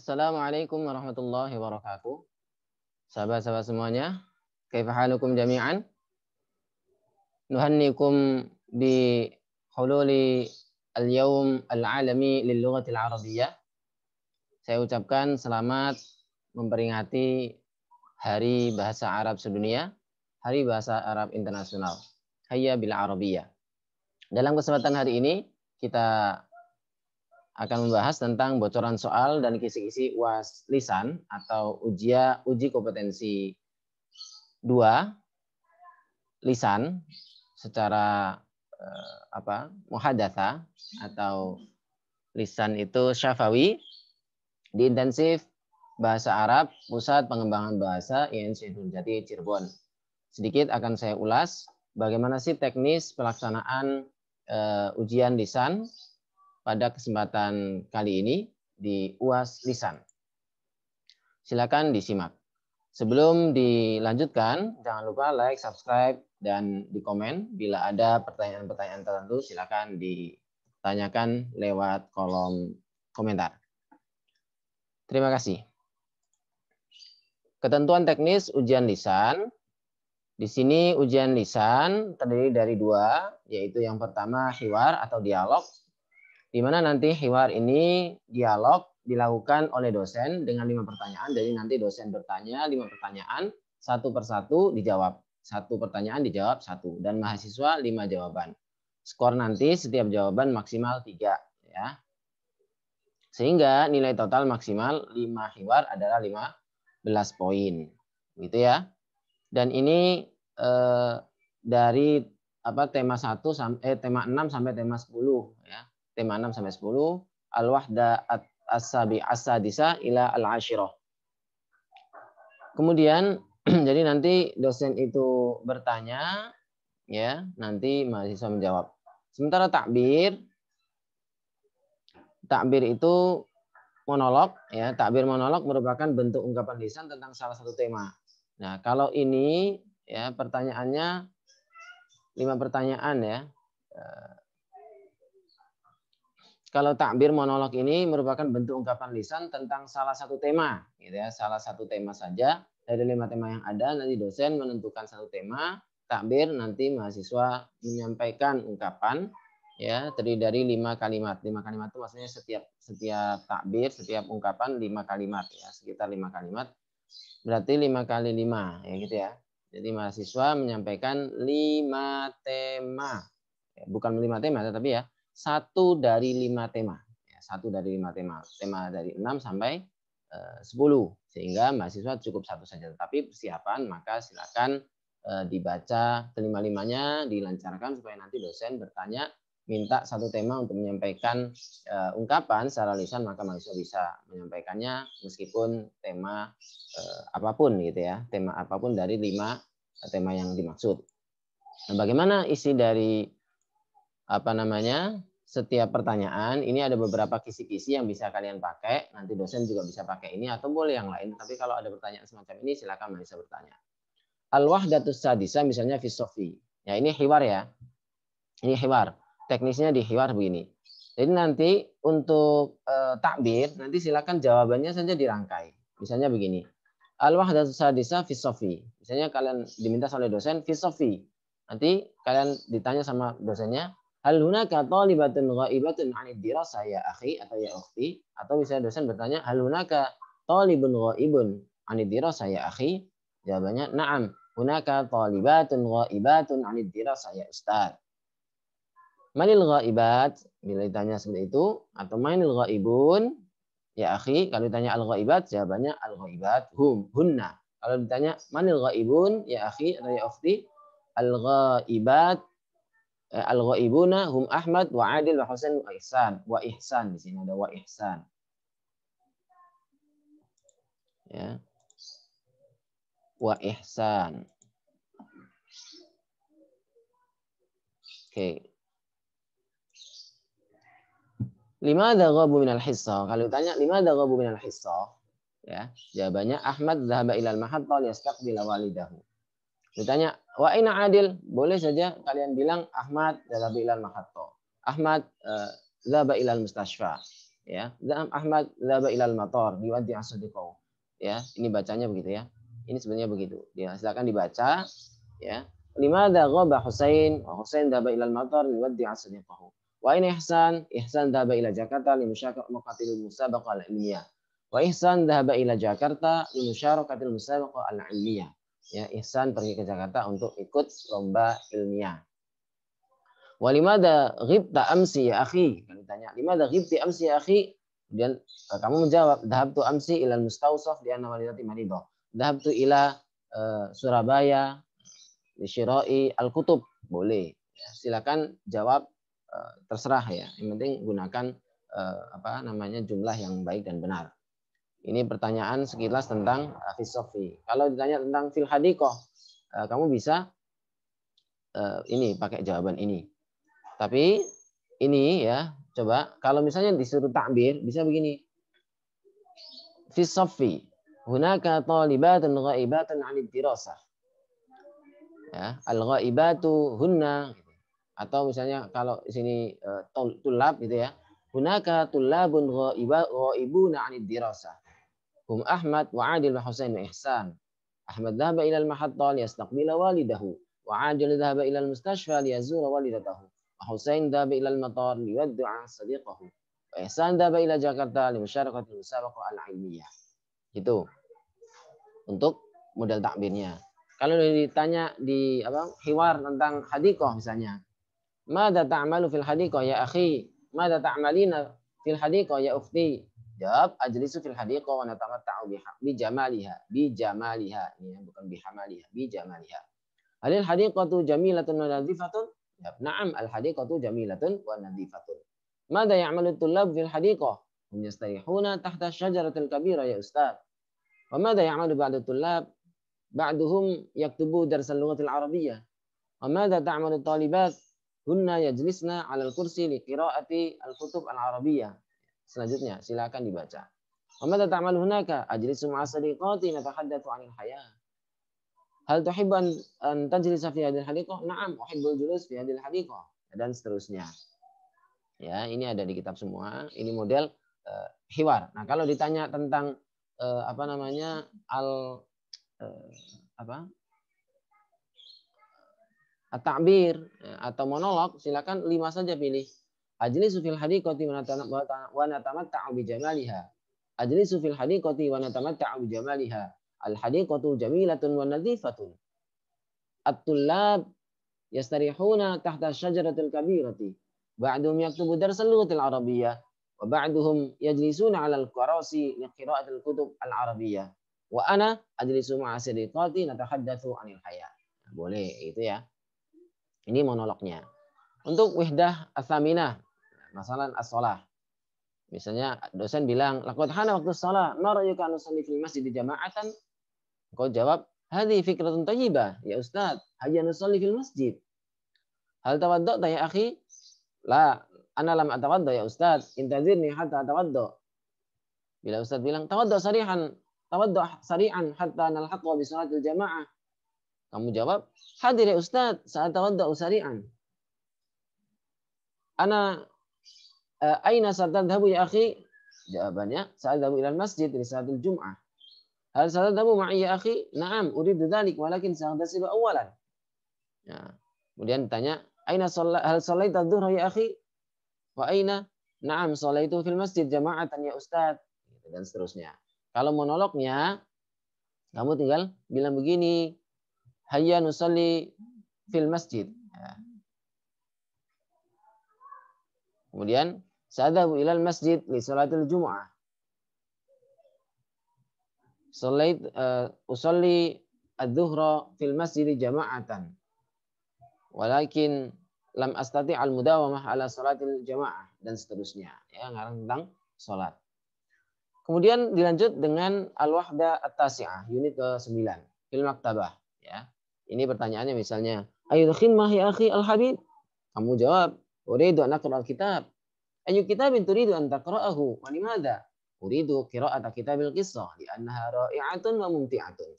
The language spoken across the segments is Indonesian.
Assalamualaikum warahmatullahi wabarakatuh. Sahabat-sahabat semuanya, halukum jami'an? Nuhannikum bi hululi al-yawm al-alami lil lughatil arabiyyah. Saya ucapkan selamat memperingati Hari Bahasa Arab Sedunia, Hari Bahasa Arab Internasional. Hayya bil Arabiyyah. Dalam kesempatan hari ini kita akan membahas tentang bocoran soal dan kisi-kisi UAS lisan atau ujian uji kompetensi 2 lisan secara eh, apa muhadatsa atau lisan itu syafawi di intensif bahasa Arab Pusat Pengembangan Bahasa INC Dunjati Cirebon. Sedikit akan saya ulas bagaimana sih teknis pelaksanaan eh, ujian lisan pada kesempatan kali ini di UAS Lisan. Silakan disimak. Sebelum dilanjutkan, jangan lupa like, subscribe, dan di komen Bila ada pertanyaan-pertanyaan tertentu, silakan ditanyakan lewat kolom komentar. Terima kasih. Ketentuan teknis ujian lisan. Di sini ujian lisan terdiri dari dua, yaitu yang pertama hiwar atau dialog, di mana nanti hiwar ini dialog dilakukan oleh dosen dengan lima pertanyaan. Jadi nanti dosen bertanya lima pertanyaan, satu persatu dijawab. Satu pertanyaan dijawab satu dan mahasiswa lima jawaban. Skor nanti setiap jawaban maksimal tiga ya. Sehingga nilai total maksimal lima hiwar adalah lima belas poin. Gitu ya. Dan ini eh, dari apa tema satu eh, tema enam sampai tema sepuluh tema 6 sampai 10 al-wahda at asabi asadisa ila al ashiroh Kemudian jadi nanti dosen itu bertanya ya, nanti mahasiswa menjawab. Sementara takbir takbir itu monolog ya, takbir monolog merupakan bentuk ungkapan lisan tentang salah satu tema. Nah, kalau ini ya pertanyaannya lima pertanyaan ya. Eh, kalau takbir monolog ini merupakan bentuk ungkapan lisan tentang salah satu tema, gitu ya, salah satu tema saja dari lima tema yang ada. Nanti dosen menentukan satu tema takbir, nanti mahasiswa menyampaikan ungkapan, ya, terdiri dari lima kalimat. Lima kalimat itu maksudnya setiap setiap takbir, setiap ungkapan lima kalimat, ya, sekitar lima kalimat. Berarti lima kali lima, ya gitu ya. Jadi mahasiswa menyampaikan lima tema, ya, bukan lima tema, tapi ya satu dari lima tema. Ya, satu dari lima tema. Tema dari enam sampai eh, sepuluh, Sehingga mahasiswa cukup satu saja. Tapi persiapan maka silakan eh, dibaca kelima-limanya, dilancarkan supaya nanti dosen bertanya, minta satu tema untuk menyampaikan eh, ungkapan secara lisan, maka mahasiswa bisa menyampaikannya meskipun tema apapun gitu ya. Tema apapun dari lima tema yang dimaksud. Nah, bagaimana isi dari apa namanya setiap pertanyaan ini ada beberapa kisi-kisi yang bisa kalian pakai. Nanti dosen juga bisa pakai ini atau boleh yang lain. Tapi kalau ada pertanyaan semacam ini silakan bisa bertanya. Al-wahdatus sadisa misalnya fisofi. Ya ini hiwar ya. Ini hiwar. Teknisnya di hiwar begini. Jadi nanti untuk e, takbir nanti silakan jawabannya saja dirangkai. Misalnya begini. Al-wahdatus sadisa fisofi. Misalnya kalian diminta oleh dosen fisofi. Nanti kalian ditanya sama dosennya Hal hunaka talibatun ghaibatun 'anid dirasah ya akhi atau ya ukhti? Atau bisa dosen bertanya, hal hunaka talibun ghaibun 'anid dirasah ya akhi? Jawabannya, na'am. Hunaka talibatun ghaibatun 'anid dirasah ya ustaz. Manil ghaibat? Bila ditanya seperti itu atau manil ghaibun? Ya akhi, kalau ditanya al ghaibat, jawabannya al ghaibat hum hunna. Kalau ditanya manil ghaibun? Ya akhi atau ya ukhti? Al ghaibat Eh, al-ghaibuna hum Ahmad wa Adil wa Husain wa Ihsan. Wa Ihsan di sini ada wa Ihsan. Ya. Wa Ihsan. Oke. Okay. ada ghabu al-hissa? Kalau ditanya limada ghabu al-hissa? Ya, jawabannya Ahmad ila al mahatta liyastaqbila walidahu. Ditanya, wa ina adil? Boleh saja kalian bilang Ahmad dalam ilal mahatto. Ahmad eh, zaba ilal mustashfa. Ya, Ahmad zaba ilal mator biwanti asadiqau. Ya, ini bacanya begitu ya. Ini sebenarnya begitu. Ya, silakan dibaca ya. lima ada Husain wa Husain zaba ilal matar liwaddi asadiqahu. Wa ina Ihsan, Ihsan zaba ilal Jakarta li musyaqatil musabaqah al ilmiah Wa Ihsan zaba ilal Jakarta li musyarakatil musabaqah al ilmiah ya Ihsan pergi ke Jakarta untuk ikut lomba ilmiah. Walimada ghibta amsi ya akhi? Kalau ditanya, limada ghibti amsi ya akhi? Kemudian e, kamu menjawab, dahabtu amsi ilal mustausaf di anna walidati maridah. Dahabtu ila uh, Surabaya, syirai al-kutub. Boleh. Ya, silakan jawab uh, terserah ya. Yang penting gunakan uh, apa namanya jumlah yang baik dan benar. Ini pertanyaan sekilas tentang eh, filosofi. Kalau ditanya tentang fil hadikoh, eh, kamu bisa eh, ini pakai jawaban ini. Tapi ini ya, coba kalau misalnya disuruh takbir bisa begini. Filosofi. hunaka talibatun ghaibatun 'anid dirasah. Ya, al-ghaibatu hunna atau misalnya kalau di sini tulab gitu ya hunaka tulabun ghaibuna 'anid dirasah hum Ahmad wa Adil wa Husain wa Ihsan. Ahmad dhahaba ila al-mahatta liyastaqbila walidahu wa Adil dhahaba ila al-mustashfa liyazura walidatahu wa Husain dhahaba ila al-matar liwadda'a sadiqahu wa Ihsan dhahaba ila Jakarta musyarakati musabaqah al-ilmiyah. Itu untuk modal takbirnya. Kalau ditanya di apa hiwar tentang hadiqah misalnya, mada ta'malu fil hadiqah ya akhi, mada ta'malina fil hadiqah ya ukhti, Jawab ajlisu fil hadiqah wa natamatta'u biha bi jamaliha bi jamaliha ini ya, bukan bi hamaliha bi jamaliha. Halil hadiqatu jamilatun wa nadhifatun? Jawab na'am al hadiqatu jamilatun wa nadhifatun. Mada ya'malu tullab fil hadiqah? Hum yastarihuna tahta syajaratil kabira ya ustaz. Wa mada ya'malu ba'du tullab? Ba'duhum yaktubu darsal lughatil arabiyyah. Wa mada ta'malu talibat? Hunna yajlisna 'ala al-kursi li qira'ati al-kutub al-arabiyyah. Selanjutnya, silakan dibaca. apa yang Wa mata ta'mal hunaka ajlisu ma'a sadiqati natahaddatsu 'anil haya. Hal tuhibban an tajlisa fi hadhihi hadiqah? Na'am, uhibbul julus fi hadhihi hadiqah dan seterusnya. Ya, ini ada di kitab semua. Ini model uh, hiwar. Nah, kalau ditanya tentang uh, apa namanya? al uh, apa? At-ta'bir atau monolog, silakan lima saja pilih. Ajlisu fil hadiqati wa natamatta'u bi jamaliha. Ajlisu fil hadiqati wa natamatta'u bi jamaliha. Al hadiqatu jamilatun wa nadhifatun. At-tullab yastarihuna tahta syajaratil kabirati. Ba'duhum yaktubu darsal lughatil arabiyyah wa ba'duhum yajlisuna 'ala al-karasi li qira'atil kutub al-arabiyyah. Wa ana ajlisu ma'a sadiqati natahaddatsu 'anil hayat. Boleh itu ya. Ini monolognya. Untuk wihdah asaminah masalah as salah Misalnya dosen bilang, lakukan hana waktu sholah, marayuka nusalli fil masjid jama'atan. Kau jawab, hadi fikratun tayyibah. Ya Ustaz, hanya nusalli fil masjid. Hal tawadok ya akhi? La, ana lam atawaddu ya Ustaz. Intazirni hatta atawaddu. Bila Ustaz bilang, tawadok sarihan. tawadok sarihan hatta nalhaqwa bi salatil jama'ah. Kamu jawab, hadir ya Ustaz, saat tawadok sarihan. Ana Eh, aina satadhabu ya akhi? Jawabannya, satadhabu ilal masjid di salatul jum'ah. Hal satadhabu ma'i ya akhi? Naam, uridu dhalik walakin sahtasilu awalan. Ya. Kemudian ditanya, aina sholat, hal sholaita dhuhra ya akhi? Wa aina? Naam, itu fil masjid jama'atan ya ustad. Gitu dan seterusnya. Kalau monolognya, kamu tinggal bilang begini, hayya nusalli fil masjid. Ya. Kemudian Sa'adahu ilal masjid li salatil jum'ah. Salat uh, usalli ad-dhuhra fil masjid jama'atan. Walakin lam astati al mudawamah ala salatil jamaah dan seterusnya. Ya, ngarang tentang salat. Kemudian dilanjut dengan al-wahda at-tasi'ah, unit ke-9, fil maktabah, ya. Ini pertanyaannya misalnya, ayudkhin ya akhi al-habib? Kamu jawab, uridu an al-kitab. Ayu kitabin turidu an taqra'ahu. Wa limadha? Uridu qira'ata kitabil qisah. Liannaha ra'i'atun wa mumti'atun.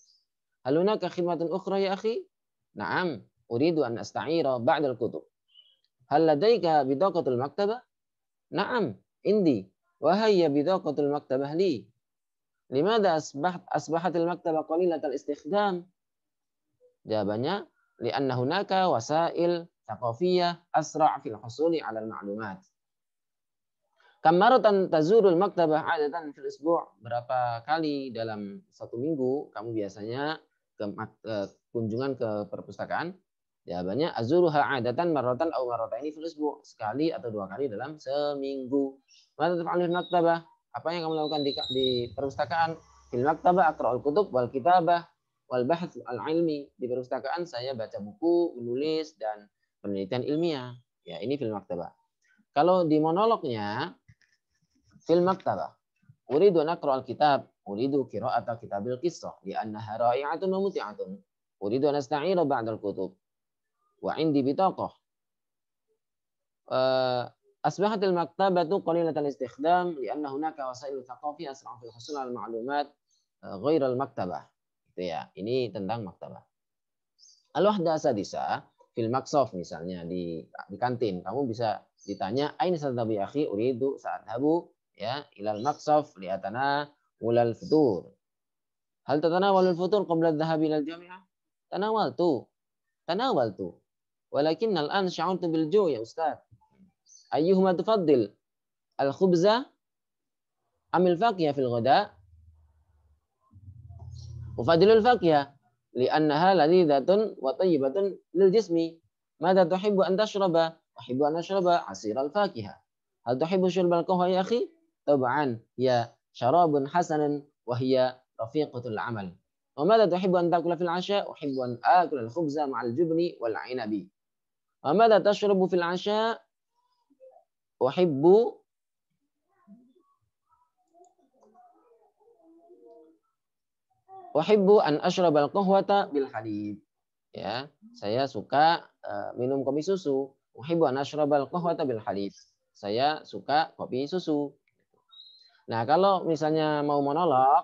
Hal hunaka khidmatun ukhra ya akhi? Naam. Uridu an asta'ira ba'da al-kutub. Hal ladaika bidaqatul maktaba? Naam. Indi. وهي بطاقة المكتبة لي لماذا أصبحت أصبحت المكتبة قليلة الاستخدام jawabannya لأن هناك wasail ثقافية أسرع في 'ala al المعلومات Kamarutan tazurul maktabah adatan fil isbu' berapa kali dalam satu minggu kamu biasanya ke, ke kunjungan ke perpustakaan? Jawabannya azuruha adatan marotan au ini fil isbu' sekali atau dua kali dalam seminggu. Mata taf'alul maktabah? Apa yang kamu lakukan di, di perpustakaan? Fil maktabah aqra'ul kutub wal kitabah wal bahth al ilmi. Di perpustakaan saya baca buku, menulis dan penelitian ilmiah. Ya, ini fil maktabah. Kalau di monolognya fil maktabah. Uridu naqra al-kitab, uridu qira'ata kitabil qissah li'annaha ra'i'atun wa muti'atun. Uridu an asta'ira ba'da al-kutub. Wa 'indi bitaqah. أصبحت المكتبة قليلة الاستخدام لأن هناك وسائل ثقافية أسرع في الحصول على المعلومات غير المكتبة. Gitu ya. Ini tentang maktabah. Al-wahda sadisa fil maksof misalnya di di kantin kamu bisa ditanya aina sadhabu ya akhi saat habu ya ilal maqsaf liatana ulal futur. Hal tatanawal al-futur qabla adh-dhahabi ila al ولكن الآن شعرت بالجوع يا أستاذ أيهما تفضل الخبز أم الفاكهة في الغداء أفضل الفاكهة لأنها لذيذة وطيبة للجسم ماذا تحب أن تشرب؟ أحب أن أشرب عصير الفاكهة هل تحب شرب القهوة يا أخي؟ tab'an ya syarabun hasanun wa hiya rafiqatul amal. Wa madza tuhibbu an ta'kula fil 'asha? Uhibbu an akula al-khubza ma'al jubni wal 'inabi. Wa madza tashrabu fil 'asha? Uhibbu Wahibbu an ashrab al qahwata bil hadid. Ya, saya suka uh, minum kopi susu. Wahibbu an ashrab al qahwata bil hadid. Saya suka kopi susu. Nah, kalau misalnya mau monolog,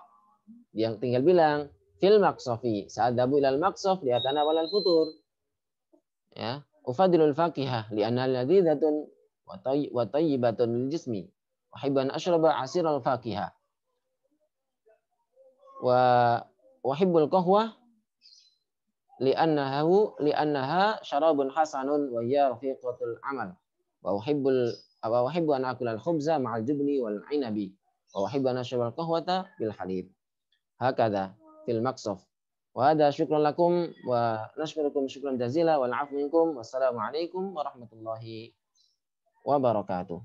yang tinggal bilang fil maksofi dabu ilal maksof li'atana walal futur. Ya, ufadilul faqihah li'anna ladzizatun wa tayyibatun lil jismi. Wahiban ashraba al faqihah. Wa li qahwah li li'annaha syarabun hasanun wa hiya rafiqatul amal. Wa wahibul wa wahibu an akula al-khubza ma'al jubni wal inabi wa wahibana syawal qahwata bil halib hakadha fil maqsaf wa hadha syukran lakum wa nashkurukum syukran jazila wal afu minkum wassalamu alaikum warahmatullahi wabarakatuh